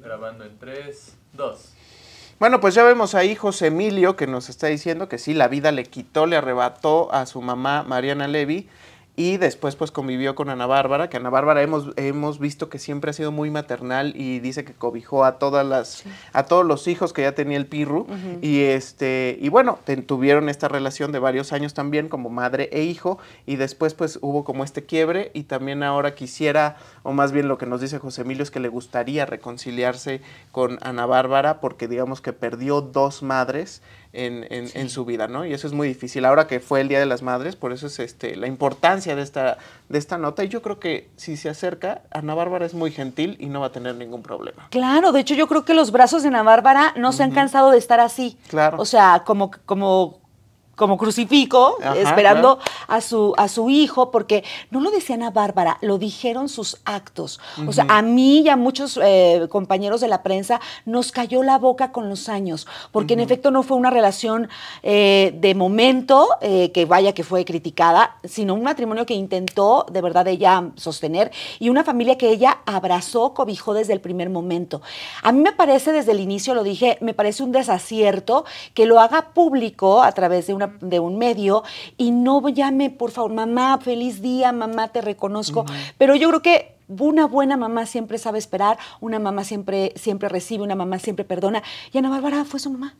Grabando en 3, 2. Bueno, pues ya vemos ahí José Emilio que nos está diciendo que sí, la vida le quitó, le arrebató a su mamá Mariana Levy y después pues convivió con Ana Bárbara, que Ana Bárbara hemos, hemos visto que siempre ha sido muy maternal y dice que cobijó a todas las, a todos los hijos que ya tenía el Pirru. Y este, y bueno, tuvieron esta relación de varios años también como madre e hijo. Y después pues hubo como este quiebre. Y también ahora quisiera, o más bien lo que nos dice José Emilio es que le gustaría reconciliarse con Ana Bárbara, porque digamos que perdió dos madres. En, en su vida, ¿no? Y eso es muy difícil. Ahora que fue el Día de las Madres, por eso es este, la importancia de esta, de esta nota y yo creo que si se acerca, Ana Bárbara es muy gentil y no va a tener ningún problema. Claro, de hecho yo creo que los brazos de Ana Bárbara no se han cansado de estar así. Claro. O sea, como, como como crucifico, esperando a, su, a su hijo, porque no lo decían a Bárbara, lo dijeron sus actos. O sea, a mí y a muchos eh, compañeros de la prensa nos cayó la boca con los años, porque en efecto no fue una relación eh, de momento, eh, que vaya que fue criticada, sino un matrimonio que intentó de verdad ella sostener y una familia que ella abrazó, cobijó desde el primer momento. A mí me parece, desde el inicio lo dije, me parece un desacierto que lo haga público a través de una de un medio y no llame, por favor, mamá, feliz día, mamá, te reconozco. Pero yo creo que una buena mamá siempre sabe esperar, una mamá siempre, siempre recibe, una mamá siempre perdona. Y Ana Bárbara fue su mamá.